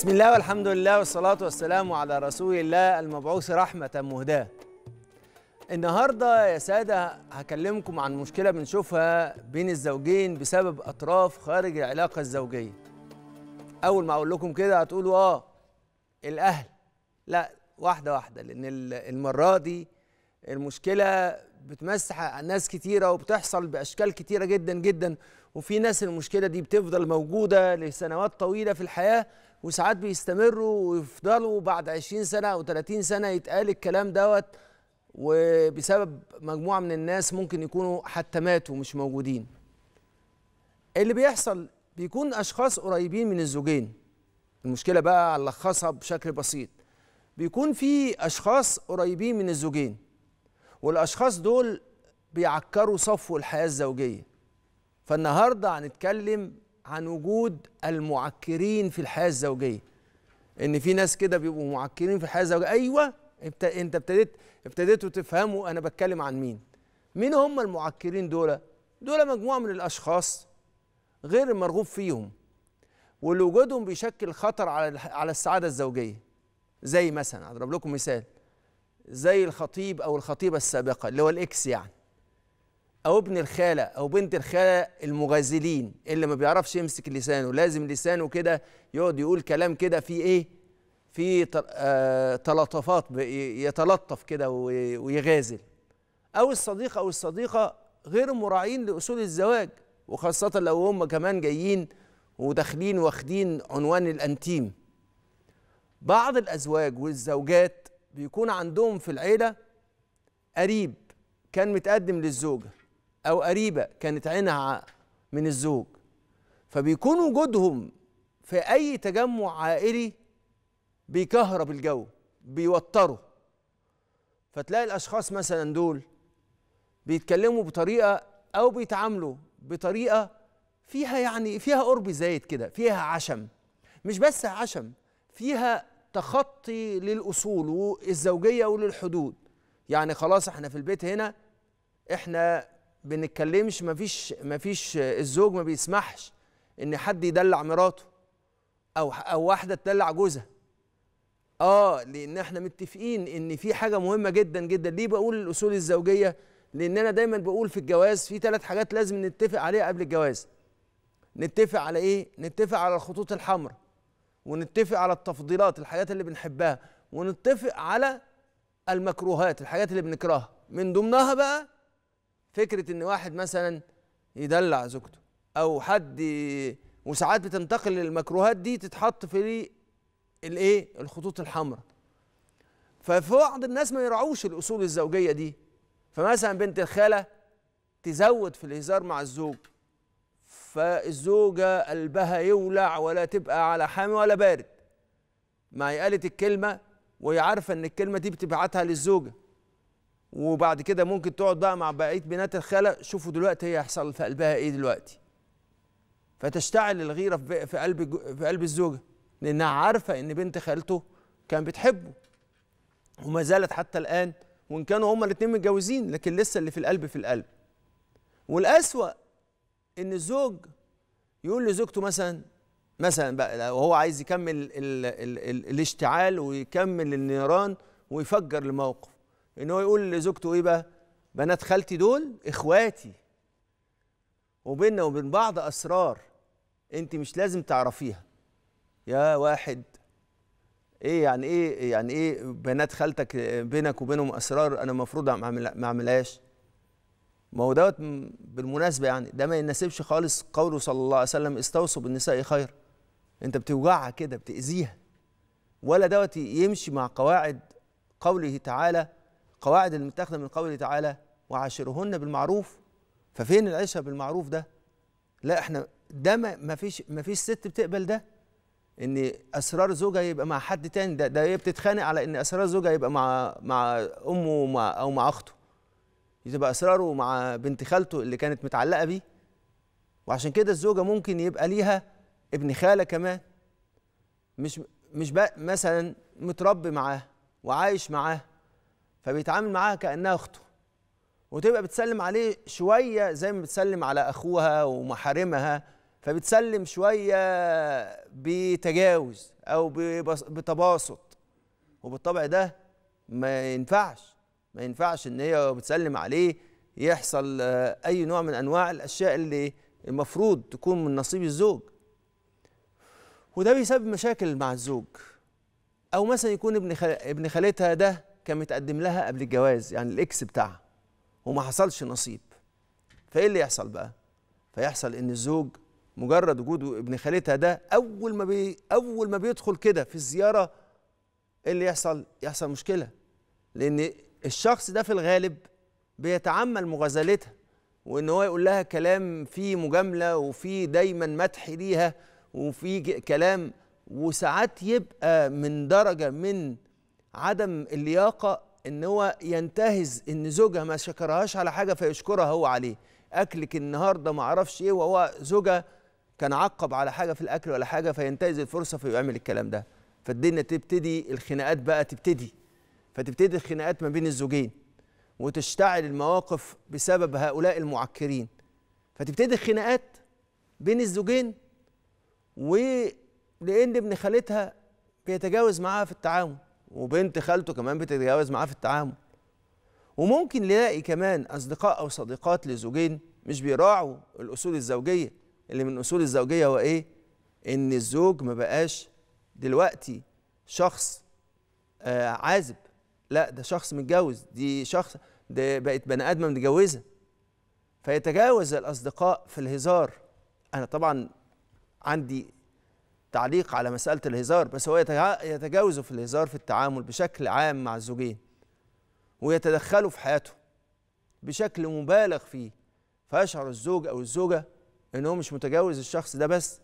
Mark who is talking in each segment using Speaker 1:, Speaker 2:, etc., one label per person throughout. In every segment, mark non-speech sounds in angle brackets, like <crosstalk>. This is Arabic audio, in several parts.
Speaker 1: بسم الله والحمد لله والصلاة والسلام على رسول الله المبعوث رحمة مهداة النهاردة يا سادة هكلمكم عن مشكلة بنشوفها بين الزوجين بسبب أطراف خارج العلاقة الزوجية أول ما أقول لكم كده هتقولوا آه الأهل لا واحدة واحدة لأن المرة دي المشكلة بتمسح ناس كتيرة وبتحصل بأشكال كتيرة جدا جدا وفي ناس المشكلة دي بتفضل موجودة لسنوات طويلة في الحياة وساعات بيستمروا ويفضلوا بعد 20 سنه او 30 سنه يتقال الكلام دوت وبسبب مجموعه من الناس ممكن يكونوا حتى ماتوا مش موجودين اللي بيحصل بيكون اشخاص قريبين من الزوجين المشكله بقى هنلخصها بشكل بسيط بيكون في اشخاص قريبين من الزوجين والاشخاص دول بيعكروا صفو الحياه الزوجيه فالنهارده هنتكلم عن وجود المعكرين في الحياه الزوجيه ان في ناس كده بيبقوا معكرين في الحياه الزوجيه ايوه انت ابتديت ابتديتوا تفهموا انا بتكلم عن مين مين هم المعكرين دول دول مجموعه من الاشخاص غير المرغوب فيهم واللي وجودهم بيشكل خطر على على السعاده الزوجيه زي مثلا اضرب لكم مثال زي الخطيب او الخطيبه السابقه اللي هو الاكس يعني او ابن الخاله او بنت الخاله المغازلين اللي ما بيعرفش يمسك لسانه لازم لسانه كده يقعد يقول كلام كده في ايه في آه، تلطفات يتلطف كده ويغازل او الصديق او الصديقه غير مراعين لاصول الزواج وخاصه لو هم كمان جايين وداخلين واخدين عنوان الانتيم بعض الازواج والزوجات بيكون عندهم في العيله قريب كان متقدم للزوجه أو قريبة كانت عينها من الزوج فبيكون وجودهم في أي تجمع عائلي بيكهرب الجو بيوتروا فتلاقي الأشخاص مثلا دول بيتكلموا بطريقة أو بيتعاملوا بطريقة فيها يعني فيها قرب زايد كده فيها عشم مش بس عشم فيها تخطي للأصول والزوجية وللحدود يعني خلاص احنا في البيت هنا احنا بنتكلمش مفيش مفيش الزوج ما بيسمحش ان حد يدلع مراته او او واحده تدلع جوزها اه لان احنا متفقين ان في حاجه مهمه جدا جدا ليه بقول الاصول الزوجيه لان انا دايما بقول في الجواز في ثلاث حاجات لازم نتفق عليها قبل الجواز نتفق على ايه نتفق على الخطوط الحمراء ونتفق على التفضيلات الحاجات اللي بنحبها ونتفق على المكروهات الحاجات اللي بنكرهها من ضمنها بقى فكره ان واحد مثلا يدلع زوجته او حد وساعات بتنتقل المكروهات دي تتحط في الايه الخطوط الحمراء ففي بعض الناس ما يراعوش الاصول الزوجيه دي فمثلا بنت الخاله تزود في الهزار مع الزوج فالزوجه قلبها يولع ولا تبقى على حامي ولا بارد ما هي قالت الكلمه وهي عارفه ان الكلمه دي بتبعتها للزوجه وبعد كده ممكن تقعد بقى مع بقيه بنات الخاله شوفوا دلوقتي هي هيحصل في قلبها ايه دلوقتي فتشتعل الغيره في قلب في قلب الزوجه لانها عارفه ان بنت خالته كان بتحبه وما زالت حتى الان وان كانوا هما الاثنين متجوزين لكن لسه اللي في القلب في القلب والاسوا ان الزوج يقول لزوجته مثلا مثلا بقى وهو عايز يكمل الـ الـ الـ الاشتعال ويكمل النيران ويفجر الموقف ان هو يقول لزوجته ايه بقى بنات خالتي دول اخواتي وبيننا وبين بعض اسرار انت مش لازم تعرفيها يا واحد ايه يعني ايه يعني ايه بنات خالتك بينك وبينهم اسرار انا المفروض ما اعملهاش ما هو دوت بالمناسبه يعني ده ما يناسبش خالص قوله صلى الله عليه وسلم استوصوا بالنساء خير انت بتوجعها كده بتاذيها ولا دوت يمشي مع قواعد قوله تعالى القواعد المتاخده من قوله تعالى وعاشرهن بالمعروف ففين العشره بالمعروف ده لا احنا ده ما فيش ما فيش ست بتقبل ده ان اسرار زوجها يبقى مع حد تاني ده ده هي بتتخانق على ان اسرار زوجها يبقى مع مع امه مع او مع اخته يبقى اسراره مع بنت خالته اللي كانت متعلقه بيه وعشان كده الزوجه ممكن يبقى ليها ابن خاله كمان مش مش بقى مثلا متربي معاه وعايش معاه فبيتعامل معاها كانها اخته وتبقى بتسلم عليه شويه زي ما بتسلم على اخوها ومحارمها فبتسلم شويه بتجاوز او بتباسط وبالطبع ده ما ينفعش ما ينفعش ان هي بتسلم عليه يحصل آه، اي نوع من انواع الاشياء اللي المفروض تكون من نصيب الزوج وده بيسبب مشاكل مع الزوج او مثلا يكون ابن ابن خالتها ده كان متقدم لها قبل الجواز يعني الاكس بتاعها وما حصلش نصيب فايه اللي يحصل بقى فيحصل ان الزوج مجرد وجود ابن خالتها ده اول ما بي اول ما بيدخل كده في الزياره ايه اللي يحصل يحصل مشكله لان الشخص ده في الغالب بيتعمل مغازلتها وان هو يقول لها كلام فيه مجامله وفيه دايما مدح ليها وفيه كلام وساعات يبقى من درجه من عدم اللياقه ان هو ينتهز ان زوجها ما شكرهاش على حاجه فيشكرها هو عليه اكلك النهارده ما عرفش ايه وهو زوجها كان عقب على حاجه في الاكل ولا حاجه فينتهز الفرصه فيعمل الكلام ده فالدنيا تبتدي الخناقات بقى تبتدي فتبتدي الخناقات ما بين الزوجين وتشتعل المواقف بسبب هؤلاء المعكرين فتبتدي الخناقات بين الزوجين ولان ابن خالتها بيتجاوز معاها في التعامل وبنت خالته كمان بتتجاوز معاه في التعامل وممكن نلاقي كمان أصدقاء أو صديقات لزوجين مش بيراعوا الأصول الزوجية اللي من أصول الزوجية هو إيه؟ إن الزوج ما بقاش دلوقتي شخص آه عازب لا ده شخص متجوز دي شخص ده بقت بني آدمة متجوزة فيتجاوز الأصدقاء في الهزار أنا طبعا عندي تعليق على مسألة الهزار بس هو يتجاوز في الهزار في التعامل بشكل عام مع الزوجين ويتدخلوا في حياته بشكل مبالغ فيه فيشعر الزوج أو الزوجة إن هو مش متجوز الشخص ده بس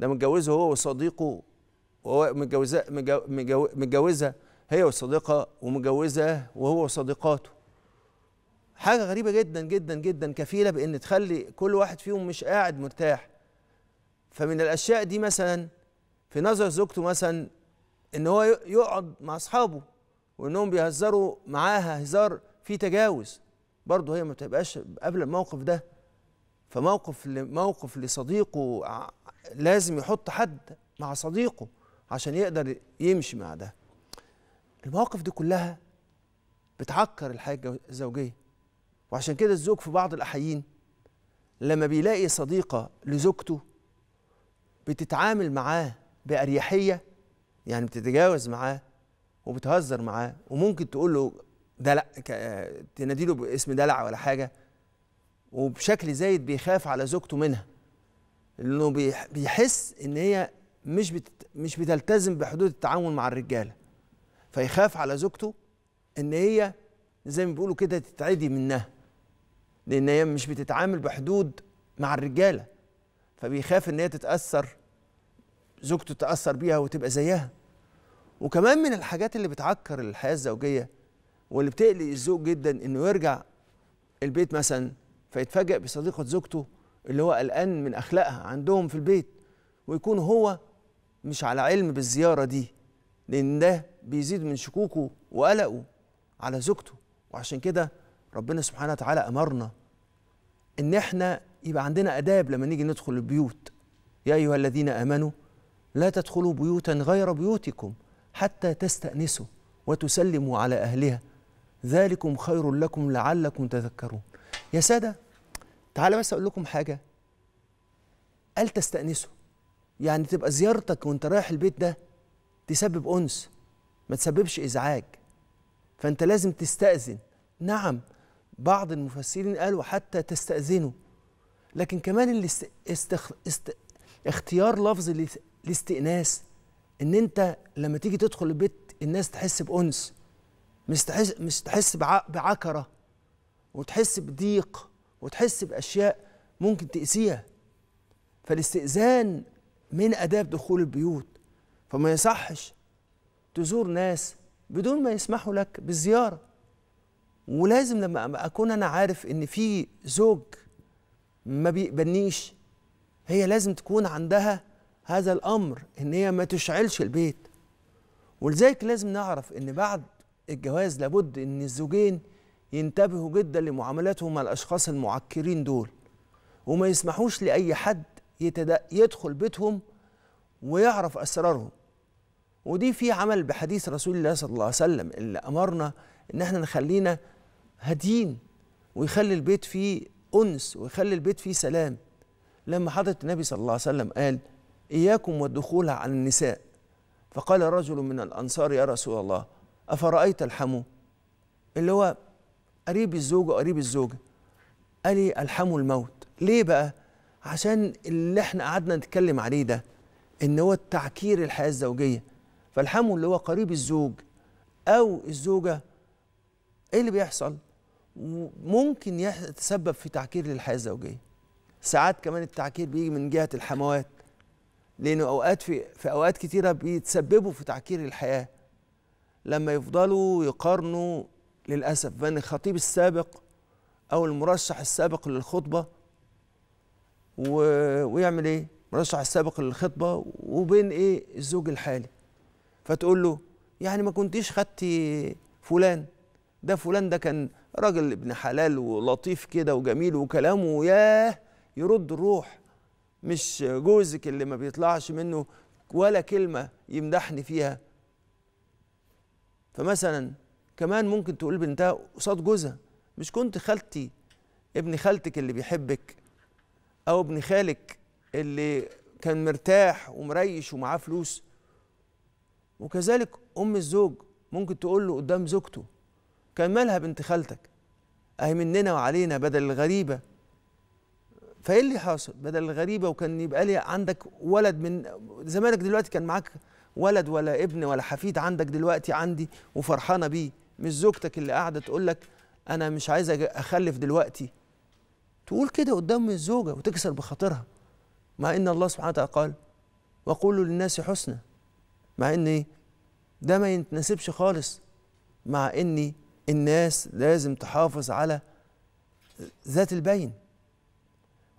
Speaker 1: ده متجوزه هو وصديقه وهو متجوزها متجو متجوزها هي والصديقة ومتجوزة وهو وصديقاته حاجة غريبة جدا جدا جدا كفيلة بإن تخلي كل واحد فيهم مش قاعد مرتاح فمن الأشياء دي مثلا في نظر زوجته مثلا ان هو يقعد مع اصحابه وانهم بيهزروا معاها هزار فيه تجاوز برضه هي ما بتبقاش قبل الموقف ده فموقف موقف لصديقه لازم يحط حد مع صديقه عشان يقدر يمشي مع ده المواقف دي كلها بتعكر الحياه الزوجيه وعشان كده الزوج في بعض الاحيين لما بيلاقي صديقه لزوجته بتتعامل معاه بأريحية يعني بتتجاوز معاه وبتهزر معاه وممكن تقول له دلع تنادي له باسم دلع ولا حاجة وبشكل زايد بيخاف على زوجته منها لأنه بيحس إن هي مش بتت مش بتلتزم بحدود التعامل مع الرجالة فيخاف على زوجته إن هي زي ما بيقولوا كده تتعدي منها لأن هي مش بتتعامل بحدود مع الرجالة فبيخاف إن هي تتأثر زوجته تتأثر بيها وتبقى زيها وكمان من الحاجات اللي بتعكر الحياة الزوجية واللي بتقلق الزوج جدا انه يرجع البيت مثلا فيتفاجئ بصديقة زوجته اللي هو قلقان من أخلاقها عندهم في البيت ويكون هو مش على علم بالزيارة دي لأن ده بيزيد من شكوكه وقلقه على زوجته وعشان كده ربنا سبحانه وتعالى أمرنا إن إحنا يبقى عندنا آداب لما نيجي ندخل البيوت يا أيها الذين آمنوا لا تدخلوا بيوتا غير بيوتكم حتى تستأنسوا وتسلموا على أهلها ذلكم خير لكم لعلكم تذكرون يا سادة تعالى بس أقول لكم حاجة قال تستأنسوا يعني تبقى زيارتك وانت رايح البيت ده تسبب أنس ما تسببش إزعاج فأنت لازم تستأذن نعم بعض المفسرين قالوا حتى تستأذنوا لكن كمان الاست... است... است... اختيار لفظ الاستئناس ان انت لما تيجي تدخل البيت الناس تحس بانس مش تحس مش تحس بعكره وتحس بضيق وتحس باشياء ممكن تاذيها فالاستئذان من اداب دخول البيوت فما يصحش تزور ناس بدون ما يسمحوا لك بالزياره ولازم لما اكون انا عارف ان في زوج ما بيقبلنيش هي لازم تكون عندها هذا الامر ان هي ما تشعلش البيت ولذلك لازم نعرف ان بعد الجواز لابد ان الزوجين ينتبهوا جدا لمعاملاتهم مع الاشخاص المعكرين دول وما يسمحوش لاي حد يدخل بيتهم ويعرف اسرارهم ودي في عمل بحديث رسول الله صلى الله عليه وسلم اللي امرنا ان احنا نخلينا هادين ويخلي البيت فيه انس ويخلي البيت فيه سلام لما حضرة النبي صلى الله عليه وسلم قال إياكم والدخول على النساء فقال رجل من الأنصار يا رسول الله أفرأيت الحمو اللي هو قريب الزوج وقريب الزوجة قال لي الحمو الموت ليه بقى عشان اللي احنا قعدنا نتكلم عليه ده ان هو التعكير الحياة الزوجية فالحمو اللي هو قريب الزوج أو الزوجة إيه اللي بيحصل؟ ممكن يتسبب في تعكير للحياة الزوجية ساعات كمان التعكير بيجي من جهة الحموات لانه اوقات في في اوقات كتيره بيتسببوا في تعكير الحياه لما يفضلوا يقارنوا للاسف بين الخطيب السابق او المرشح السابق للخطبه و... ويعمل ايه المرشح السابق للخطبه وبين ايه الزوج الحالي فتقول له يعني ما كنتيش خدتي فلان ده فلان ده كان راجل ابن حلال ولطيف كده وجميل وكلامه ياه يرد الروح مش جوزك اللي ما بيطلعش منه ولا كلمة يمدحني فيها فمثلا كمان ممكن تقول بنتها قصاد جوزها مش كنت خالتي ابن خالتك اللي بيحبك او ابن خالك اللي كان مرتاح ومريش ومعاه فلوس وكذلك ام الزوج ممكن تقول له قدام زوجته كان مالها بنت خالتك اهي مننا وعلينا بدل الغريبه فايه اللي حاصل بدل الغريبه وكان يبقى لي عندك ولد من زمانك دلوقتي كان معاك ولد ولا ابن ولا حفيد عندك دلوقتي عندي وفرحانه بيه مش زوجتك اللي قاعده تقول لك انا مش عايزه اخلف دلوقتي تقول كده قدام الزوجه وتكسر بخاطرها مع ان الله سبحانه وتعالى قال وقولوا للناس حسنى مع ان ايه ده ما يتناسبش خالص مع ان الناس لازم تحافظ على ذات البين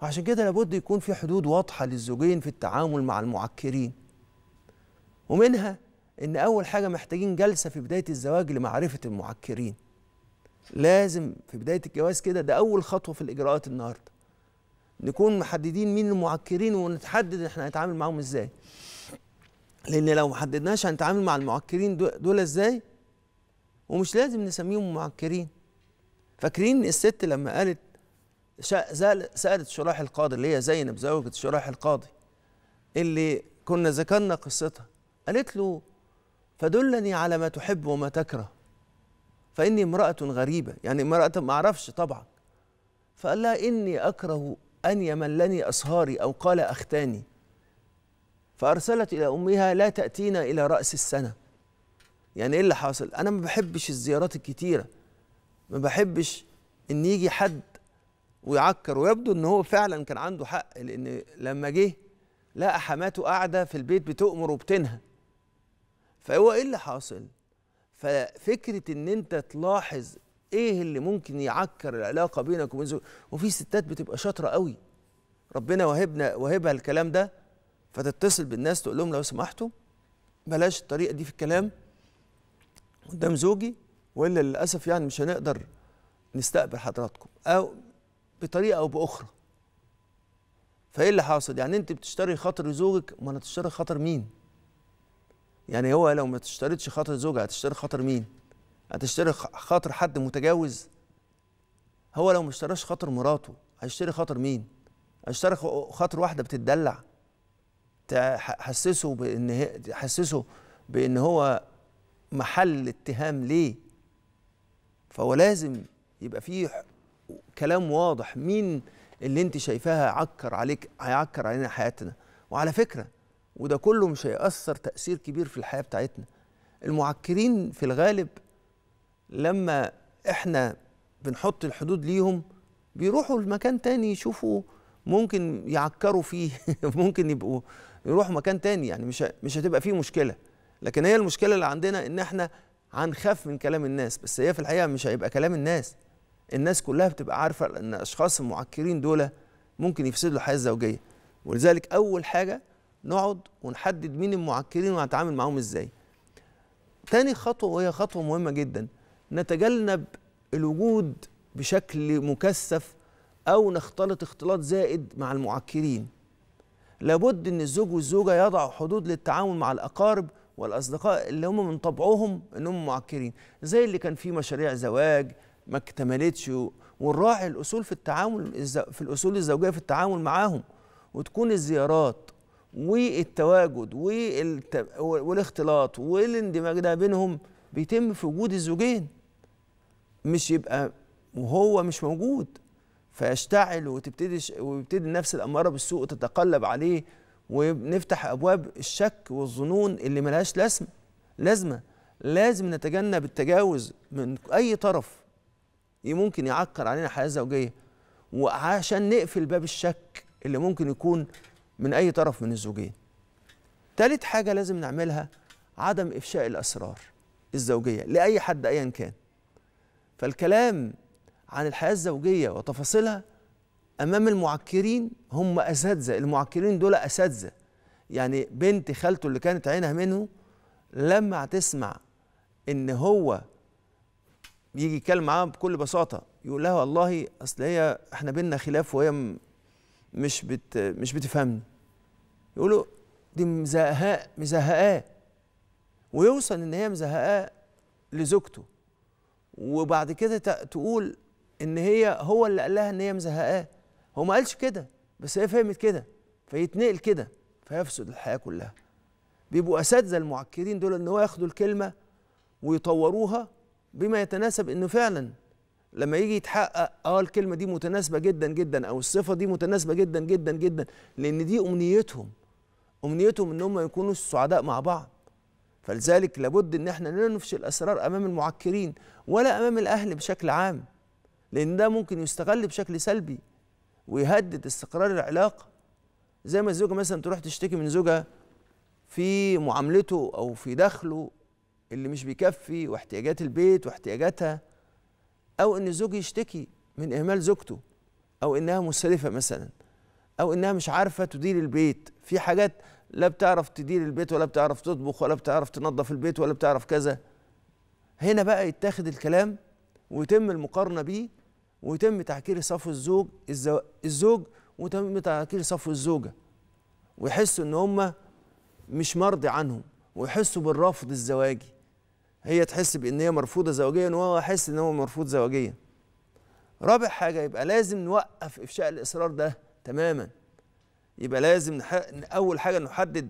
Speaker 1: وعشان كده لابد يكون في حدود واضحة للزوجين في التعامل مع المعكرين ومنها إن أول حاجة محتاجين جلسة في بداية الزواج لمعرفة المعكرين لازم في بداية الجواز كده ده أول خطوة في الإجراءات النهاردة نكون محددين مين المعكرين ونتحدد إحنا هنتعامل معاهم إزاي لأن لو محددناش هنتعامل مع المعكرين دول إزاي ومش لازم نسميهم معكرين فاكرين الست لما قالت سالت شراح القاضي اللي هي زينب زوجة شراح القاضي اللي كنا ذكرنا قصتها قالت له فدلني على ما تحب وما تكره فاني امراه غريبه يعني امراه ما اعرفش طبعا فقال لها اني اكره ان يملني أصهاري او قال اختاني فارسلت الى امها لا تاتينا الى راس السنه يعني ايه اللي حاصل انا ما بحبش الزيارات الكتيره ما بحبش ان يجي حد ويعكر ويبدو ان هو فعلا كان عنده حق لان لما جه لقى حماته قاعده في البيت بتؤمر وبتنهى فهو ايه اللي حاصل ففكره ان انت تلاحظ ايه اللي ممكن يعكر العلاقه بينك وبين زوجك وفي ستات بتبقى شاطره قوي ربنا وهبنا وهبها الكلام ده فتتصل بالناس تقول لهم لو سمحتوا بلاش الطريقه دي في الكلام قدام زوجي والا للاسف يعني مش هنقدر نستقبل حضراتكم او بطريقه او باخرى فايه اللي حاصل يعني انت بتشتري خاطر زوجك ما انا تشتري خاطر مين يعني هو لو ما تشتريتش خاطر زوجها هتشتري خاطر مين هتشتري خاطر حد متجوز هو لو ما اشتراش خاطر مراته هيشتري خاطر مين هيشتري خاطر واحده بتتدلع تحسسه بان هي تحسسه بان هو محل اتهام ليه فهو لازم يبقى فيه كلام واضح مين اللي انت شايفاها عكر عليك هيعكر علينا حياتنا وعلى فكره وده كله مش هيأثر تأثير كبير في الحياه بتاعتنا المعكرين في الغالب لما احنا بنحط الحدود ليهم بيروحوا لمكان تاني يشوفوا ممكن يعكروا فيه <laughs> ممكن يبقوا يروحوا مكان تاني يعني مش مش هتبقى فيه مشكله لكن هي المشكله اللي عندنا ان احنا هنخاف من كلام الناس بس هي في الحقيقه مش هيبقى كلام الناس الناس كلها بتبقى عارفه ان الاشخاص المعكرين دول ممكن يفسدوا الحياه الزوجيه ولذلك اول حاجه نقعد ونحدد مين المعكرين وهنتعامل معاهم ازاي تاني خطوه وهي خطوه مهمه جدا نتجنب الوجود بشكل مكثف او نختلط اختلاط زائد مع المعكرين لابد ان الزوج والزوجه يضعوا حدود للتعامل مع الاقارب والاصدقاء اللي هم من طبعهم انهم معكرين زي اللي كان في مشاريع زواج ما اكتملتش ونراعي الأصول في التعامل في الأصول الزوجية في التعامل معاهم وتكون الزيارات والتواجد والاختلاط والاندماج ده بينهم بيتم في وجود الزوجين مش يبقى وهو مش موجود فيشتعل وتبتدي ويبتدي النفس الأمارة بالسوء تتقلب عليه ونفتح أبواب الشك والظنون اللي ملهاش لازمة لازمة لازم نتجنب التجاوز من أي طرف إيه ممكن يعكر علينا حياه زوجيه وعشان نقفل باب الشك اللي ممكن يكون من اي طرف من الزوجين تالت حاجه لازم نعملها عدم افشاء الاسرار الزوجيه لاي حد ايا كان فالكلام عن الحياه الزوجيه وتفاصيلها امام المعكرين هم اساتذه المعكرين دول اساتذه يعني بنت خالته اللي كانت عينها منه لما هتسمع ان هو يجي يتكلم معاها بكل بساطه يقول لها والله اصل هي احنا بينا خلاف وهي مش بت مش بتفهمني يقولوا دي مزهقاه مزهقاه ويوصل ان هي مزهقاه لزوجته وبعد كده تقول ان هي هو اللي قال لها ان هي مزهقاه هو ما قالش كده بس هي فهمت كده فيتنقل كده فيفسد الحياه كلها بيبقوا اساتذه المعكرين دول ان هو ياخدوا الكلمه ويطوروها بما يتناسب انه فعلا لما يجي يتحقق اه الكلمه دي متناسبه جدا جدا او الصفه دي متناسبه جدا جدا جدا لان دي امنيتهم امنيتهم ان هم يكونوا سعداء مع بعض فلذلك لابد ان احنا لا نفشي الاسرار امام المعكرين ولا امام الاهل بشكل عام لان ده ممكن يستغل بشكل سلبي ويهدد استقرار العلاقه زي ما الزوجه مثلا تروح تشتكي من زوجها في معاملته او في دخله اللي مش بيكفي واحتياجات البيت واحتياجاتها او ان الزوج يشتكي من اهمال زوجته او انها مسرفه مثلا او انها مش عارفه تدير البيت في حاجات لا بتعرف تدير البيت ولا بتعرف تطبخ ولا بتعرف تنظف البيت ولا بتعرف كذا هنا بقى يتاخد الكلام ويتم المقارنه بيه ويتم تعكير صفو الزوج الزوج وتم تعكير صفو الزوجه ويحسوا ان هم مش مرضي عنهم ويحسوا بالرفض الزواجي هي تحس بان هي مرفوضه زوجيا وهو يحس ان هو مرفوض زوجيا رابع حاجه يبقى لازم نوقف افشاء الاصرار ده تماما يبقى لازم نح... اول حاجه نحدد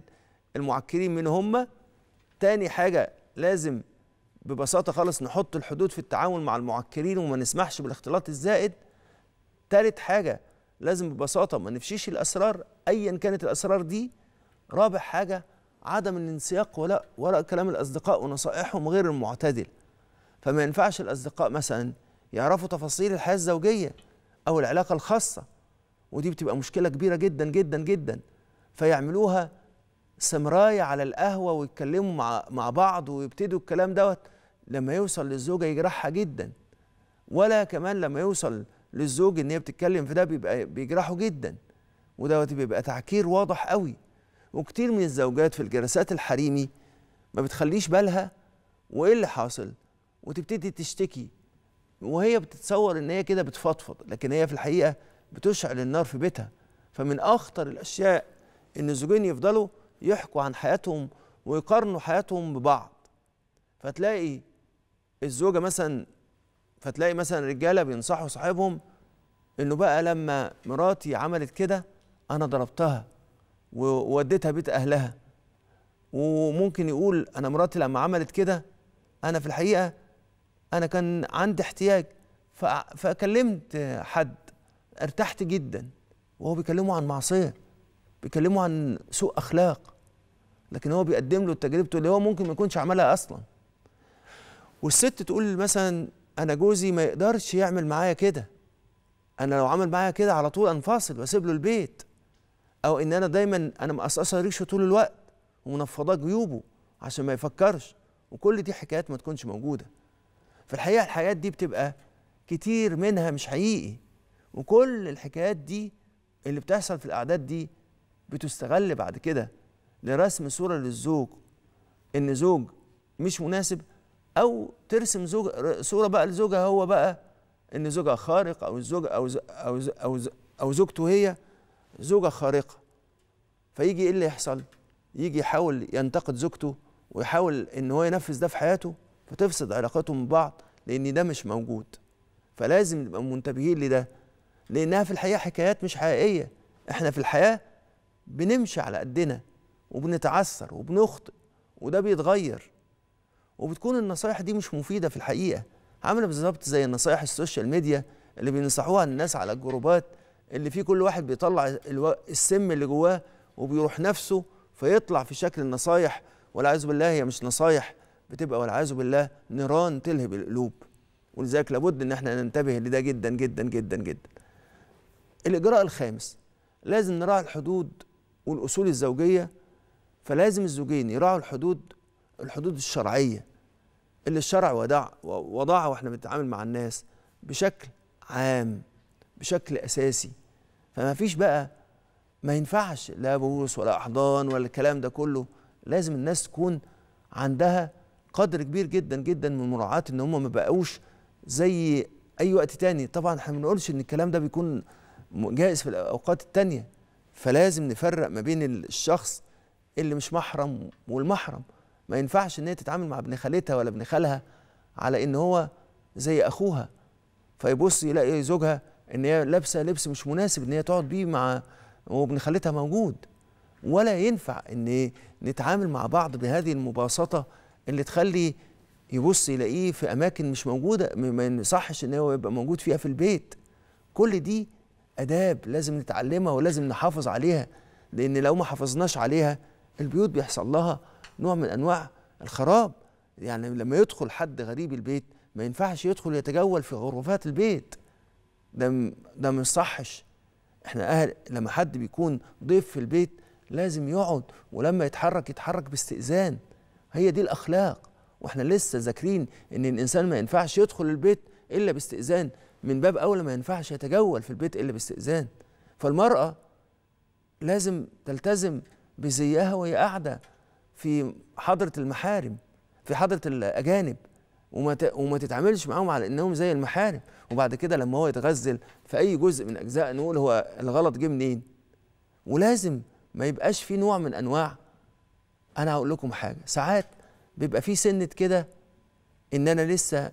Speaker 1: المعكرين من هم تاني حاجه لازم ببساطه خالص نحط الحدود في التعامل مع المعكرين وما نسمحش بالاختلاط الزائد تالت حاجه لازم ببساطه ما نفشيش الاسرار ايا كانت الاسرار دي رابع حاجه عدم الانسياق ولا وراء كلام الأصدقاء ونصائحهم غير المعتدلة فما ينفعش الأصدقاء مثلا يعرفوا تفاصيل الحياة الزوجية أو العلاقة الخاصة ودي بتبقى مشكلة كبيرة جدا جدا جدا فيعملوها سمراية على القهوة ويتكلموا مع, مع بعض ويبتدوا الكلام دوت لما يوصل للزوجة يجرحها جدا ولا كمان لما يوصل للزوج ان هي بتتكلم في ده بيبقى بيجرحه جدا ودوت بيبقى تعكير واضح قوي وكتير من الزوجات في الجلسات الحريمي ما بتخليش بالها وايه اللي حاصل وتبتدي تشتكي وهي بتتصور ان هي كده بتفضفض لكن هي في الحقيقه بتشعل النار في بيتها فمن اخطر الاشياء ان الزوجين يفضلوا يحكوا عن حياتهم ويقارنوا حياتهم ببعض فتلاقي الزوجه مثلا فتلاقي مثلا رجاله بينصحوا صاحبهم انه بقى لما مراتي عملت كده انا ضربتها ووديتها بيت اهلها وممكن يقول انا مراتي لما عملت كده انا في الحقيقه انا كان عندي احتياج فكلمت حد ارتحت جدا وهو بيكلمه عن معصيه بيكلمه عن سوء اخلاق لكن هو بيقدم له تجربته اللي هو ممكن ما يكونش عملها اصلا والست تقول مثلا انا جوزي ما يقدرش يعمل معايا كده انا لو عمل معايا كده على طول انفصل واسيب له البيت او ان انا دايما انا مقصقصه ريشه طول الوقت ومنفضاه جيوبه عشان ما يفكرش وكل دي حكايات ما تكونش موجوده في الحقيقه الحاجات دي بتبقى كتير منها مش حقيقي وكل الحكايات دي اللي بتحصل في الاعداد دي بتستغل بعد كده لرسم صوره للزوج ان زوج مش مناسب او ترسم زوج صوره بقى لزوجها هو بقى ان زوجها خارق او الزوج او زوج او زوج او زوجته هي زوجة خارقة فيجي ايه اللي يحصل يجي يحاول ينتقد زوجته ويحاول ان هو ينفذ ده في حياته فتفسد من ببعض لان ده مش موجود فلازم نبقى منتبهين لده لانها في الحقيقه حكايات مش حقيقيه احنا في الحياه بنمشي على قدنا وبنتعثر وبنخطئ وده بيتغير وبتكون النصايح دي مش مفيده في الحقيقه عامله بالظبط زي النصايح السوشيال ميديا اللي بينصحوها الناس على الجروبات اللي فيه كل واحد بيطلع السم اللي جواه وبيروح نفسه فيطلع في شكل النصايح والعياذ بالله هي مش نصايح بتبقى والعياذ بالله نيران تلهب القلوب ولذلك لابد ان احنا ننتبه لده جدا جدا جدا جدا الاجراء الخامس لازم نراعي الحدود والاصول الزوجيه فلازم الزوجين يراعوا الحدود الحدود الشرعيه اللي الشرع وضع وضعها واحنا بنتعامل مع الناس بشكل عام بشكل اساسي فما فيش بقى ما ينفعش لا بوس ولا احضان ولا الكلام ده كله لازم الناس تكون عندها قدر كبير جدا جدا من مراعاه ان هم ما بقوش زي اي وقت تاني طبعا احنا ما بنقولش ان الكلام ده بيكون جائز في الاوقات التانيه فلازم نفرق ما بين الشخص اللي مش محرم والمحرم ما ينفعش ان هي تتعامل مع ابن خالتها ولا ابن خالها على ان هو زي اخوها فيبص يلاقي زوجها ان هي لابسه لبس مش مناسب ان هي تقعد بيه مع وابن خالتها موجود ولا ينفع ان نتعامل مع بعض بهذه المباسطه اللي تخلي يبص يلاقيه في اماكن مش موجوده ما يصحش ان هو يبقى موجود فيها في البيت كل دي اداب لازم نتعلمها ولازم نحافظ عليها لان لو ما حافظناش عليها البيوت بيحصل لها نوع من انواع الخراب يعني لما يدخل حد غريب البيت ما ينفعش يدخل يتجول في غرفات البيت ده ده ما يصحش احنا اهل لما حد بيكون ضيف في البيت لازم يقعد ولما يتحرك يتحرك باستئذان هي دي الاخلاق واحنا لسه ذاكرين ان الانسان ما ينفعش يدخل البيت الا باستئذان من باب اولى ما ينفعش يتجول في البيت الا باستئذان فالمراه لازم تلتزم بزيها وهي قاعده في حضره المحارم في حضره الاجانب وما وما تتعاملش معاهم على انهم زي المحارم وبعد كده لما هو يتغزل في اي جزء من اجزاء نقول هو الغلط جه منين ولازم ما يبقاش في نوع من انواع انا هقول لكم حاجه ساعات بيبقى في سنه كده ان انا لسه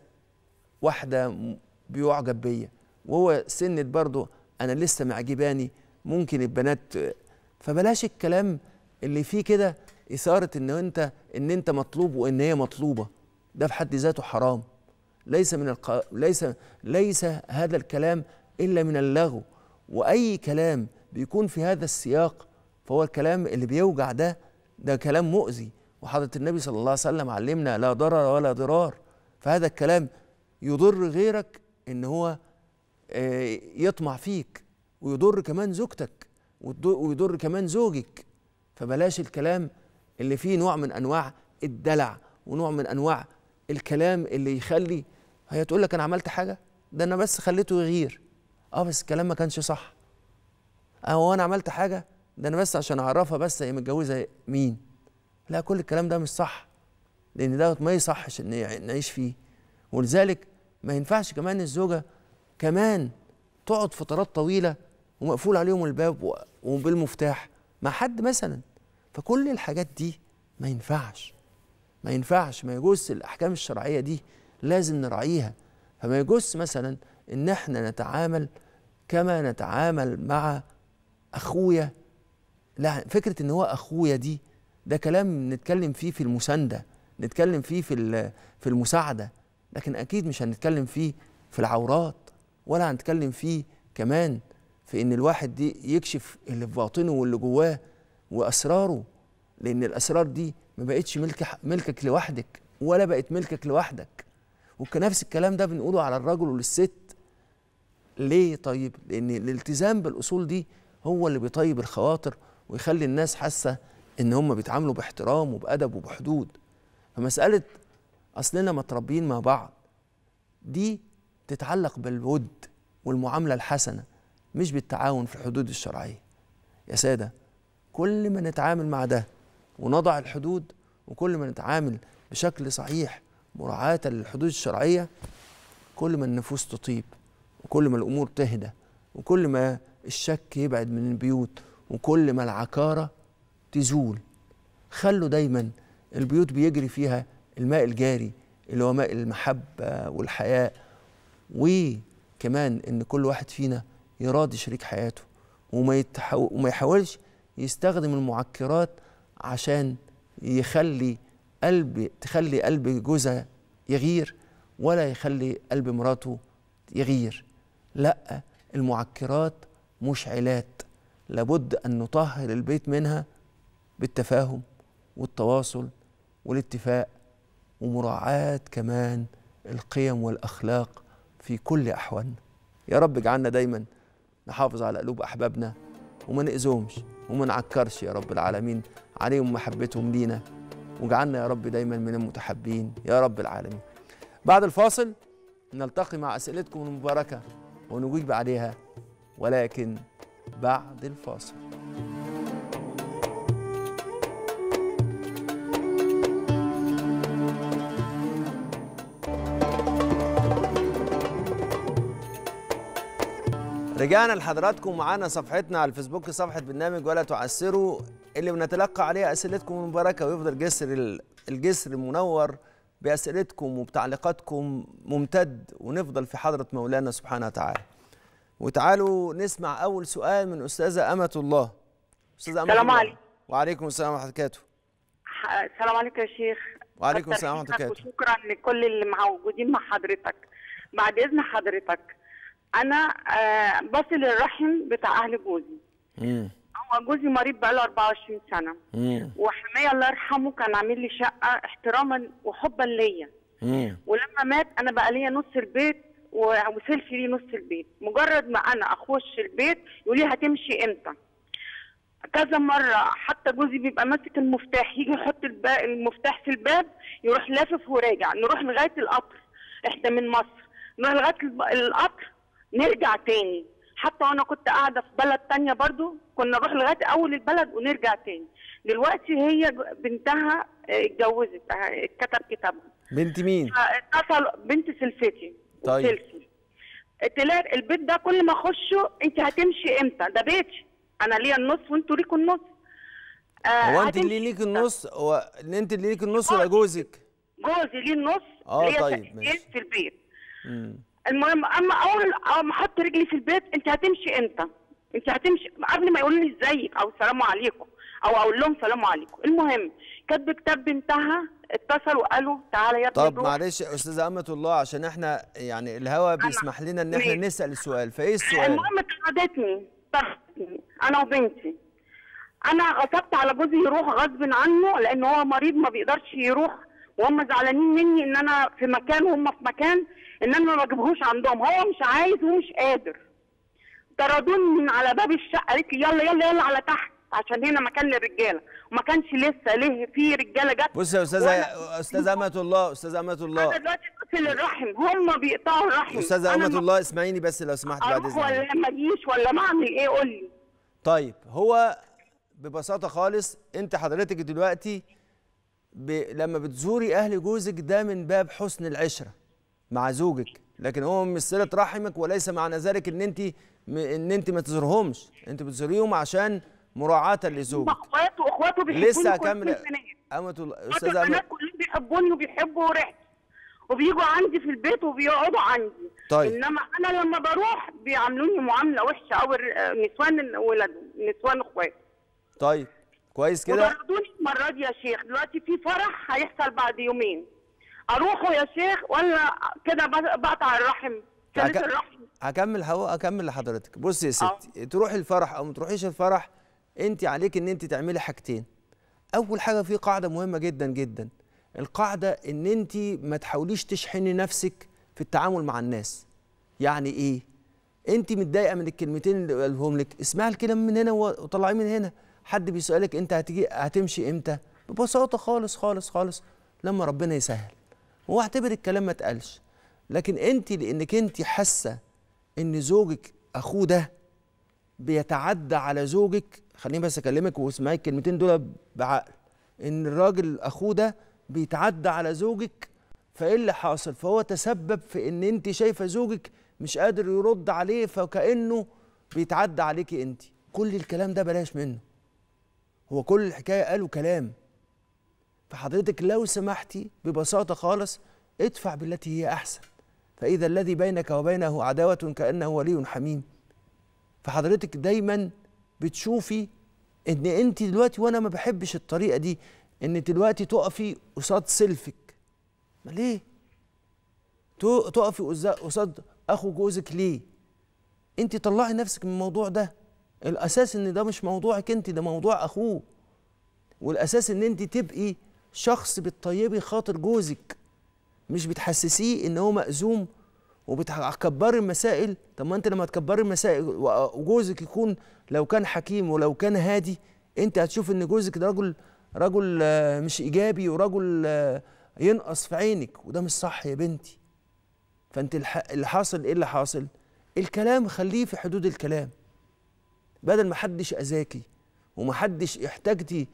Speaker 1: واحده بيعجب بيا وهو سنه برضو انا لسه معجباني ممكن البنات فبلاش الكلام اللي فيه كده اثاره ان انت ان انت مطلوب وان هي مطلوبه ده في حد ذاته حرام ليس من الق... ليس ليس هذا الكلام الا من اللغو واي كلام بيكون في هذا السياق فهو الكلام اللي بيوجع ده ده كلام مؤذي وحضره النبي صلى الله عليه وسلم علمنا لا ضرر ولا ضرار فهذا الكلام يضر غيرك ان هو آه، يطمع فيك ويضر كمان زوجتك ويضر كمان زوجك فبلاش الكلام اللي فيه نوع من انواع الدلع ونوع من انواع الكلام اللي يخلي هي تقول لك انا عملت حاجه ده انا بس خليته يغير اه بس الكلام ما كانش صح اه انا عملت حاجه ده انا بس عشان اعرفها بس هي متجوزه مين لا كل الكلام ده مش صح لان ده ما يصحش ان نعيش فيه ولذلك ما ينفعش كمان الزوجه كمان تقعد فترات طويله ومقفول عليهم الباب وبالمفتاح مع حد مثلا فكل الحاجات دي ما ينفعش ما ينفعش ما يجوز الأحكام الشرعية دي لازم نراعيها فما يجوز مثلا إن احنا نتعامل كما نتعامل مع أخويا لا فكرة إن هو أخويا دي ده كلام نتكلم فيه في المساندة نتكلم فيه في في المساعدة لكن أكيد مش هنتكلم فيه في العورات ولا هنتكلم فيه كمان في إن الواحد دي يكشف اللي في باطنه واللي جواه وأسراره لأن الأسرار دي ما بقتش ملك ملكك لوحدك ولا بقت ملكك لوحدك وكان نفس الكلام ده بنقوله على الرجل وللست ليه طيب لان الالتزام بالاصول دي هو اللي بيطيب الخواطر ويخلي الناس حاسه ان هم بيتعاملوا باحترام وبادب وبحدود فمساله اصلنا متربيين مع بعض دي تتعلق بالود والمعامله الحسنه مش بالتعاون في الحدود الشرعيه يا ساده كل ما نتعامل مع ده ونضع الحدود وكل ما نتعامل بشكل صحيح مراعاة للحدود الشرعية كل ما النفوس تطيب وكل ما الأمور تهدى وكل ما الشك يبعد من البيوت وكل ما العكارة تزول خلوا دايما البيوت بيجري فيها الماء الجاري اللي هو ماء المحبة والحياء وكمان إن كل واحد فينا يراضي شريك حياته وما, وما يحاولش يستخدم المعكرات عشان يخلي قلب تخلي قلب جوزها يغير ولا يخلي قلب مراته يغير لا المعكرات مش علاج لابد ان نطهر البيت منها بالتفاهم والتواصل والاتفاق ومراعاه كمان القيم والاخلاق في كل احوالنا يا رب اجعلنا دايما نحافظ على قلوب احبابنا وما نأذهمش وما نعكرش يا رب العالمين عليهم محبتهم لينا واجعلنا يا رب دايما من المتحبين يا رب العالمين بعد الفاصل نلتقي مع أسئلتكم المباركة ونجيب عليها ولكن بعد الفاصل رجعنا لحضراتكم معانا صفحتنا على الفيسبوك صفحة برنامج ولا تعسروا اللي بنتلقى عليها اسئلتكم المباركه ويفضل جسر الجسر منور باسئلتكم وبتعليقاتكم ممتد ونفضل في حضره مولانا سبحانه وتعالى. وتعالوا نسمع اول سؤال من استاذه امه الله. استاذه امه السلام عليكم. وعليكم السلام ورحمه الله وبركاته.
Speaker 2: السلام عليكم يا شيخ. وعليكم السلام ورحمه الله وبركاته. وشكرا لكل اللي موجودين مع حضرتك. بعد اذن حضرتك انا آه، بصل الرحم بتاع اهل جوزي. هو جوزي مريض بقاله 24 سنه مم. وحماية الله يرحمه كان عامل لي شقه احتراما وحبا ليا ولما مات انا بقى ليا نص البيت ووصلت ليه نص البيت مجرد ما انا اخش البيت يقول لي هتمشي امتى كذا مره حتى جوزي بيبقى ماسك المفتاح يجي يحط المفتاح في الباب يروح لافف وراجع نروح لغايه القطر احنا من مصر نروح لغايه القطر نرجع تاني حتى وانا كنت قاعده في بلد تانية برضو كنا نروح لغايه اول البلد ونرجع تاني دلوقتي هي بنتها اتجوزت اتكتب كتابها
Speaker 1: بنت مين؟ آه،
Speaker 2: اتصل بنت سلفتي طيب سلسي. البيت ده كل ما اخشه انت هتمشي امتى؟ ده بيتي انا ليا النص وانتوا ليكوا النص آه هو انت اللي
Speaker 1: ليك النص هو
Speaker 2: انت اللي ليك النص ولا جوزك؟ جوزي ليه النص اه طيب ماشي في البيت مم. المهم اما اول ما احط رجلي في البيت انت هتمشي امتى؟ انت هتمشي قبل ما يقولوا لي ازيك او السلام عليكم او اقول لهم سلام عليكم المهم كاتب كتاب بنتها اتصلوا وقالوا تعالى يا طب معلش
Speaker 1: يا استاذه امه الله عشان احنا يعني الهوا بيسمح لنا ان احنا نسال السؤال فايه السؤال المهم
Speaker 2: قعدتني طردتني انا وبنتي انا غصبت على جوزي يروح غصب عنه لان هو مريض ما بيقدرش يروح وهم زعلانين مني ان انا في مكان وهم في مكان ان انا ما اجيبهوش عندهم هو مش عايز ومش قادر طردوني من على باب الشقه قالت لي يلا يلا يلا على تحت عشان هنا مكان للرجاله وما كانش لسه ليه في رجاله جت بص يا استاذه
Speaker 1: استاذه امه الله استاذه امه الله انا
Speaker 2: دلوقتي بقفل الرحم هم بيقطعوا الرحم استاذه امه الله
Speaker 1: اسمعيني بس لو سمحت بعد اذنك ولا
Speaker 2: ما اجيش ولا ما اعمل ايه قول لي
Speaker 1: طيب هو ببساطه خالص انت حضرتك دلوقتي ب... لما بتزوري اهل جوزك ده من باب حسن العشره مع زوجك لكن هو من صله رحمك وليس معنى ذلك ان انت ان انت ما تزورهمش انت بتزوريهم عشان مراعاه لزوجك
Speaker 2: اخواته واخواته بيحبوني لسه هكمل
Speaker 1: امه الاستاذه امه
Speaker 2: كلهم بيحبوني وبيحبوا ريحتي وبيجوا عندي في البيت وبيقعدوا عندي طيب انما انا لما بروح بيعاملوني معامله وحشه قوي نسوان ولاد نسوان اخواتي
Speaker 1: طيب كويس كده
Speaker 2: وطردوني المره دي يا شيخ دلوقتي في فرح هيحصل بعد يومين اروحه يا شيخ ولا كده بقطع الرحم ثالث الرحم
Speaker 1: هكمل هو اكمل لحضرتك بصي يا ستي آه. تروحي الفرح او ما تروحيش الفرح انت عليك ان انت تعملي حاجتين اول حاجه في قاعده مهمه جدا جدا القاعده ان انت ما تحاوليش تشحني نفسك في التعامل مع الناس يعني ايه انت متضايقه من الكلمتين اللي قالهم لك اسمعي الكلام من هنا وطلعيه من هنا حد بيسالك انت هتيجي هتمشي امتى ببساطه خالص خالص خالص لما ربنا يسهل هو اعتبر الكلام ما اتقالش لكن انت لانك انت حاسه ان زوجك اخوه ده بيتعدى على زوجك خليني بس اكلمك واسمعي الكلمتين دول بعقل ان الراجل اخوه ده بيتعدى على زوجك فايه اللي حاصل فهو تسبب في ان انت شايفه زوجك مش قادر يرد عليه فكانه بيتعدى عليكي انت كل الكلام ده بلاش منه هو كل الحكايه قالوا كلام فحضرتك لو سمحتي ببساطه خالص ادفع بالتي هي احسن فاذا الذي بينك وبينه عداوه كانه ولي حميم فحضرتك دايما بتشوفي ان انت دلوقتي وانا ما بحبش الطريقه دي ان دلوقتي تقفي قصاد سلفك ما ليه تقفي قصاد اخو جوزك ليه انت طلعي نفسك من الموضوع ده الاساس ان ده مش موضوعك انت ده موضوع اخوه والاساس ان انت تبقي شخص بتطيبي خاطر جوزك مش بتحسسيه ان هو مأزوم وبتكبري المسائل طب ما انت لما تكبري المسائل وجوزك يكون لو كان حكيم ولو كان هادي انت هتشوف ان جوزك ده رجل رجل آه، مش ايجابي ورجل آه، ينقص في عينك وده مش صح يا بنتي فانت اللي حاصل ايه اللي حاصل الكلام خليه في حدود الكلام بدل ما حدش اذاكي ومحدش احتاجتي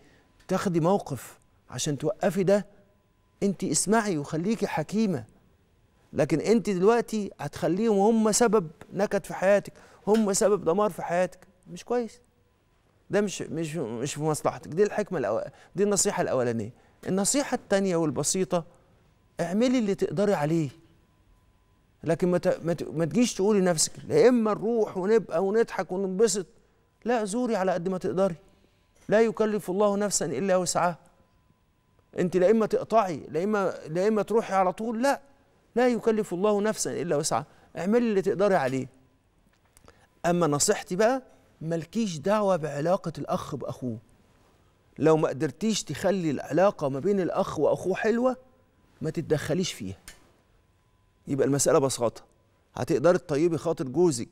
Speaker 1: تاخدي موقف عشان توقفي ده انت اسمعي وخليكي حكيمه لكن انت دلوقتي هتخليهم هم سبب نكد في حياتك هم سبب دمار في حياتك مش كويس ده مش مش مش في مصلحتك دي الحكمه الأول دي النصيحه الاولانيه النصيحه الثانيه والبسيطه اعملي اللي تقدري عليه لكن ما ما تجيش تقولي لنفسك لا اما نروح ونبقى ونضحك وننبسط لا زوري على قد ما تقدري لا يكلف الله نفسا الا وسعها انت لا اما تقطعي لا اما لا اما تروحي على طول لا لا يكلف الله نفسا الا وسعها اعملي اللي تقدري عليه اما نصيحتي بقى مالكيش دعوه بعلاقه الاخ باخوه لو ما قدرتيش تخلي العلاقه ما بين الاخ واخوه حلوه ما تتدخليش فيها يبقى المساله بساطه هتقدري تطيبي خاطر جوزك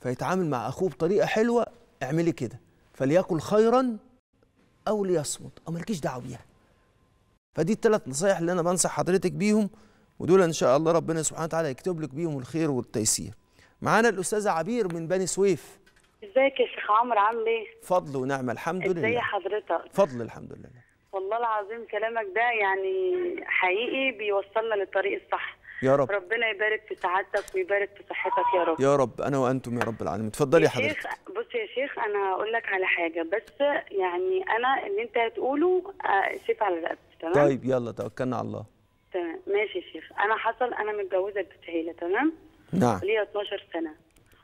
Speaker 1: فيتعامل مع اخوه بطريقه حلوه اعملي كده فليكن خيرا او ليصمت او مالكيش دعوه بيها فدي الثلاث نصايح اللي انا بنصح حضرتك بيهم ودول ان شاء الله ربنا سبحانه وتعالى يكتب لك بيهم الخير والتيسير معانا الاستاذه عبير من بني سويف
Speaker 3: ازيك يا شيخ عمرو عامل ايه
Speaker 1: فضل ونعمه الحمد لله ازي حضرتك فضل الحمد لله
Speaker 3: والله العظيم كلامك ده يعني حقيقي بيوصلنا للطريق الصح يا رب ربنا يبارك في سعادتك ويبارك في صحتك يا رب يا
Speaker 1: رب انا وانتم يا رب العالمين اتفضلي يا حضرتك
Speaker 3: بص يا شيخ انا هقول لك على حاجه بس يعني انا اللي انت هتقوله سيف آه، على رقبتي تمام
Speaker 1: طيب يلا توكلنا على الله
Speaker 3: تمام ماشي يا شيخ انا حصل انا متجوزه بتسهيله تمام نعم ليا 12 سنه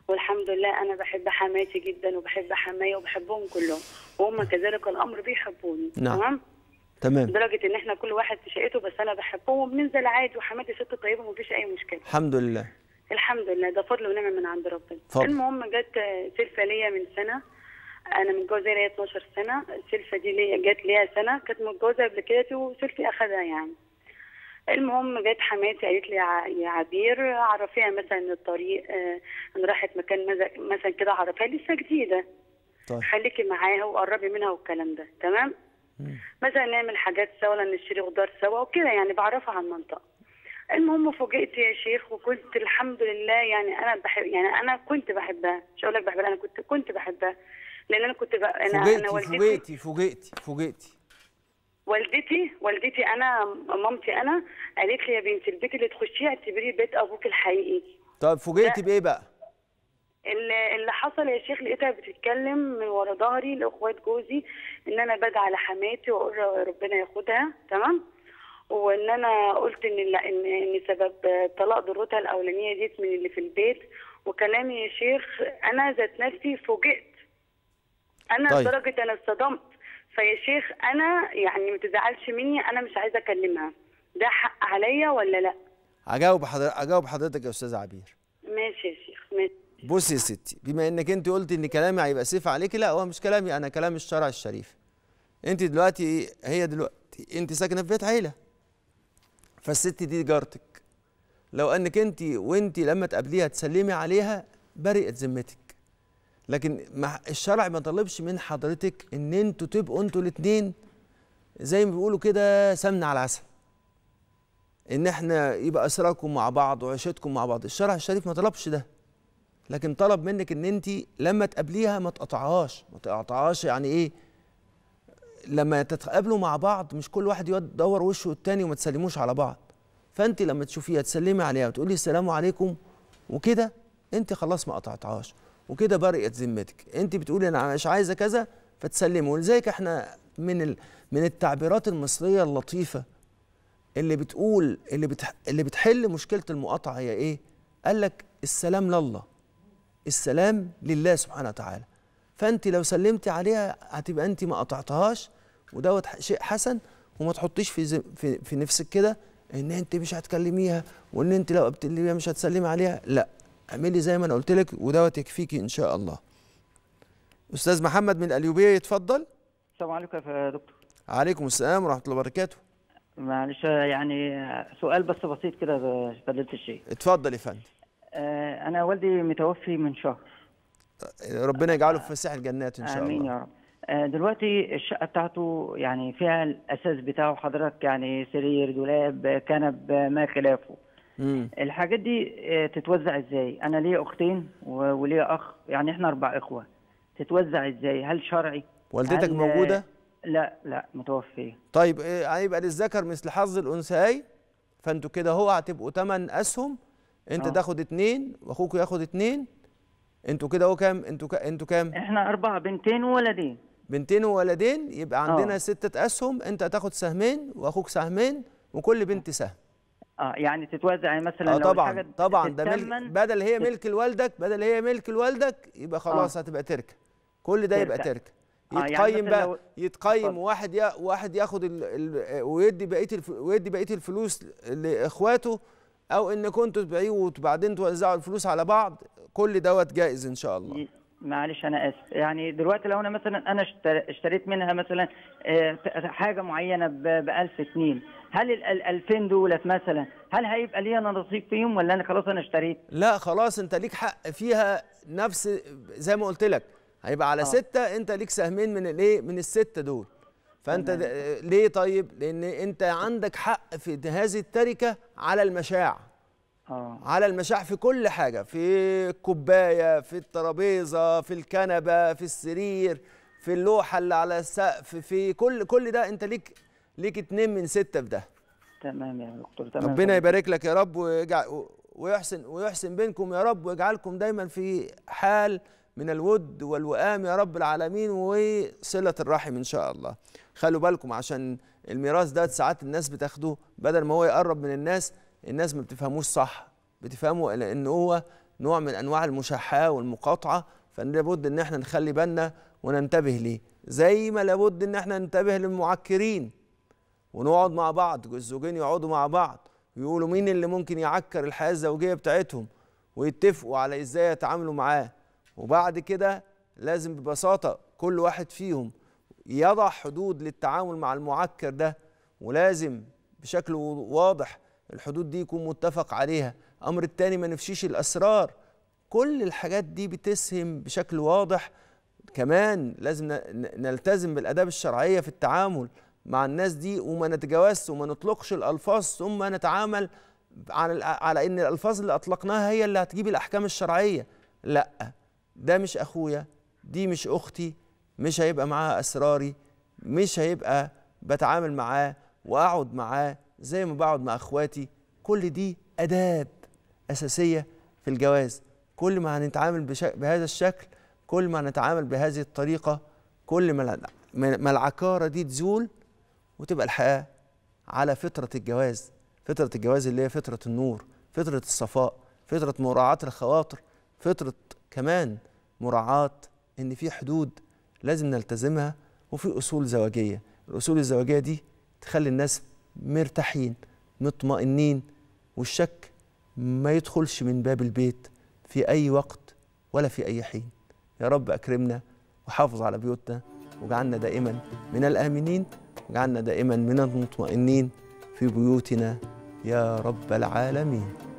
Speaker 3: والحمد لله انا بحب حماتي جدا وبحب حمايا وبحبهم كلهم وهم كذلك الامر بيحبوني نعم تمام تمام لدرجه ان احنا كل واحد في شقته بس انا بحبهم وبننزل عادي وحماتي ست طيبه ومفيش اي مشكله
Speaker 1: الحمد لله
Speaker 3: الحمد لله ده فضل ونعمه من عند ربنا المهم جت سلسله ليا من سنه انا متجوزه ليا 12 سنه السلفه دي ليا جت ليا سنه كانت متجوزه قبل كده وسلفي اخذها يعني المهم جت حماتي قالت لي يا عبير عرفيها مثلا الطريق آه، انا راحت مكان مثلا كده عرفيها لسه جديده طيب. خليكي معاها وقربي منها والكلام ده تمام مثلا نعمل حاجات سوا ولا نشتري خضار سوا وكده يعني بعرفها على المنطقه المهم فوجئت يا شيخ وكنت الحمد لله يعني انا بحب يعني انا كنت بحبها مش هقول لك بحبها انا كنت كنت بحبها لان انا كنت بقى انا فوجئتي انا والدتي
Speaker 1: فوجئتي فوجئتي فوجئتي
Speaker 3: والدتي والدتي انا مامتي انا قالت لي يا بنتي البيت اللي تخشيه اعتبريه بيت ابوك الحقيقي
Speaker 1: طب فوجئتي بايه بقى؟
Speaker 3: اللي حصل يا شيخ لقيتها بتتكلم من ورا ظهري لاخوات جوزي ان انا بدعي على حماتي واقول ربنا ياخدها تمام وان انا قلت ان ان, إن سبب طلاق ضرتها الاولانيه ديت من اللي في البيت وكلامي يا شيخ انا ذات نفسي فوجئت انا طيب. لدرجه انا اتصدمت فيا شيخ انا يعني ما تزعلش مني انا مش عايزه اكلمها ده حق عليا ولا لا
Speaker 1: اجاوب حضرتك اجاوب حضرتك يا استاذ عبير
Speaker 3: ماشي يا شيخ ماشي
Speaker 1: بصي يا ستي بما انك انت قلتي ان كلامي هيبقى سيف عليكي لا هو مش كلامي انا كلام الشرع الشريف انت دلوقتي هي دلوقتي انت ساكنه في بيت عيله فالست دي جارتك لو انك انت وانت لما تقابليها تسلمي عليها برئت ذمتك لكن الشرع ما طلبش من حضرتك ان انتوا تبقوا انتوا الاثنين زي ما بيقولوا كده سمنه على عسل ان احنا يبقى اسراكم مع بعض وعيشتكم مع بعض الشرع الشريف ما طلبش ده لكن طلب منك ان انت لما تقابليها ما تقطعهاش ما تقطعهاش يعني ايه لما تتقابلوا مع بعض مش كل واحد يدور وشه التاني وما تسلموش على بعض فانت لما تشوفيها تسلمي عليها وتقولي السلام عليكم وكده انت خلاص ما قطعتهاش وكده برئت ذمتك انت بتقولي انا مش عايزه كذا فتسلمه ولذلك احنا من ال... من التعبيرات المصريه اللطيفه اللي بتقول اللي بتح... اللي بتحل مشكله المقاطعه هي ايه قال لك السلام لله السلام لله سبحانه وتعالى فانت لو سلمتي عليها هتبقى انت ما قطعتهاش ودوت شيء حسن وما تحطيش في, زم... في في نفسك كده ان انت مش هتكلميها وان انت لو قبتليها مش هتسلمي عليها لا اعملي زي ما انا قلت لك ودوت يكفيكي ان شاء الله استاذ محمد من القليوبيه يتفضل السلام عليكم يا دكتور عليكم السلام ورحمه الله وبركاته
Speaker 2: معلش يعني سؤال بس بسيط كده بدلت الشيخ اتفضل يا فندم آه، انا والدي متوفي من شهر ربنا يجعله في فسيح الجنات ان شاء الله امين يا رب آه، دلوقتي الشقه بتاعته يعني فيها الاساس بتاعه حضرتك يعني سرير دولاب كنب ما خلافه مم. الحاجات دي آه، تتوزع ازاي انا ليا اختين وليا اخ يعني احنا اربع اخوه تتوزع ازاي هل شرعي
Speaker 1: والدتك هل... موجوده
Speaker 2: لا لا متوفيه طيب آه، هيبقى
Speaker 1: للذكر مثل حظ الانثي فانتوا كده هو هتبقوا ثمان اسهم انت أوه. تاخد اثنين واخوك ياخد اثنين انتوا كده هو كام انتوا ك... انتوا كام احنا اربعه بنتين وولدين بنتين وولدين يبقى آه. عندنا أوه. ستة اسهم انت تاخد سهمين واخوك سهمين وكل بنت سهم
Speaker 2: آه، يعني تتوزع يعني مثلا آه طبعا لو طبعا ده ملك
Speaker 1: بدل هي ملك لوالدك بدل هي ملك لوالدك يبقى آه. خلاص آه هتبقى تركه كل ده يبقى تركه آه، يعني يتقيم يعني بقى يتقيم واحد واحد ياخد الـ الـ ويدي بقيه ويدي بقيه الفلوس لاخواته او ان كنتوا تبيعوه وبعدين
Speaker 2: توزعوا الفلوس على بعض كل دوت جائز ان شاء الله معلش انا اسف يعني دلوقتي لو انا مثلا انا اشتريت منها مثلا حاجه معينه ب 1000 جنيه هل ال 2000 دولت مثلا هل هيبقى لي انا نصيب فيهم ولا انا خلاص انا اشتريت لا خلاص انت ليك حق فيها نفس زي ما قلت لك هيبقى على آه.
Speaker 1: ستة انت ليك سهمين من الايه من الستة دول فانت ليه طيب لان انت عندك حق في هذه التركه على المشاع آه. على المشاع في كل حاجه في الكوبايه في الترابيزه في الكنبه في السرير في اللوحه اللي على السقف في كل كل ده انت ليك ليك اتنين من ستة في ده
Speaker 2: تمام يا دكتور تمام ربنا يبارك
Speaker 1: لك يا رب ويجعل ويحسن ويحسن بينكم يا رب ويجعلكم دايما في حال من الود والوئام يا رب العالمين وصلة الرحم إن شاء الله خلوا بالكم عشان الميراث ده ساعات الناس بتاخده بدل ما هو يقرب من الناس الناس ما بتفهموش صح بتفهموا ان هو نوع من أنواع المشاحة والمقاطعة فلابد إن احنا نخلي بالنا وننتبه ليه زي ما لابد إن احنا ننتبه للمعكرين ونقعد مع بعض الزوجين يقعدوا مع بعض ويقولوا مين اللي ممكن يعكر الحياه الزوجيه بتاعتهم ويتفقوا على ازاي يتعاملوا معاه وبعد كده لازم ببساطه كل واحد فيهم يضع حدود للتعامل مع المعكر ده ولازم بشكل واضح الحدود دي يكون متفق عليها امر التاني ما نفشيش الاسرار كل الحاجات دي بتسهم بشكل واضح كمان لازم نلتزم بالاداب الشرعيه في التعامل مع الناس دي وما نتجاوزش وما نطلقش الالفاظ ثم نتعامل على على ان الالفاظ اللي اطلقناها هي اللي هتجيب الاحكام الشرعيه لا ده مش اخويا دي مش اختي مش هيبقى معاها اسراري مش هيبقى بتعامل معاه واقعد معاه زي ما بقعد مع اخواتي كل دي اداب اساسيه في الجواز كل ما هنتعامل بهذا الشكل كل ما هنتعامل بهذه الطريقه كل ما العكاره دي تزول وتبقى الحياه على فطره الجواز فطره الجواز اللي هي فطره النور فطره الصفاء فطره مراعاه الخواطر فطره كمان مراعاه ان في حدود لازم نلتزمها وفي اصول زواجيه الاصول الزواجيه دي تخلي الناس مرتاحين مطمئنين والشك ما يدخلش من باب البيت في اي وقت ولا في اي حين يا رب اكرمنا وحافظ على بيوتنا وجعلنا دائما من الامنين واجعلنا دائما من المطمئنين في بيوتنا يا رب العالمين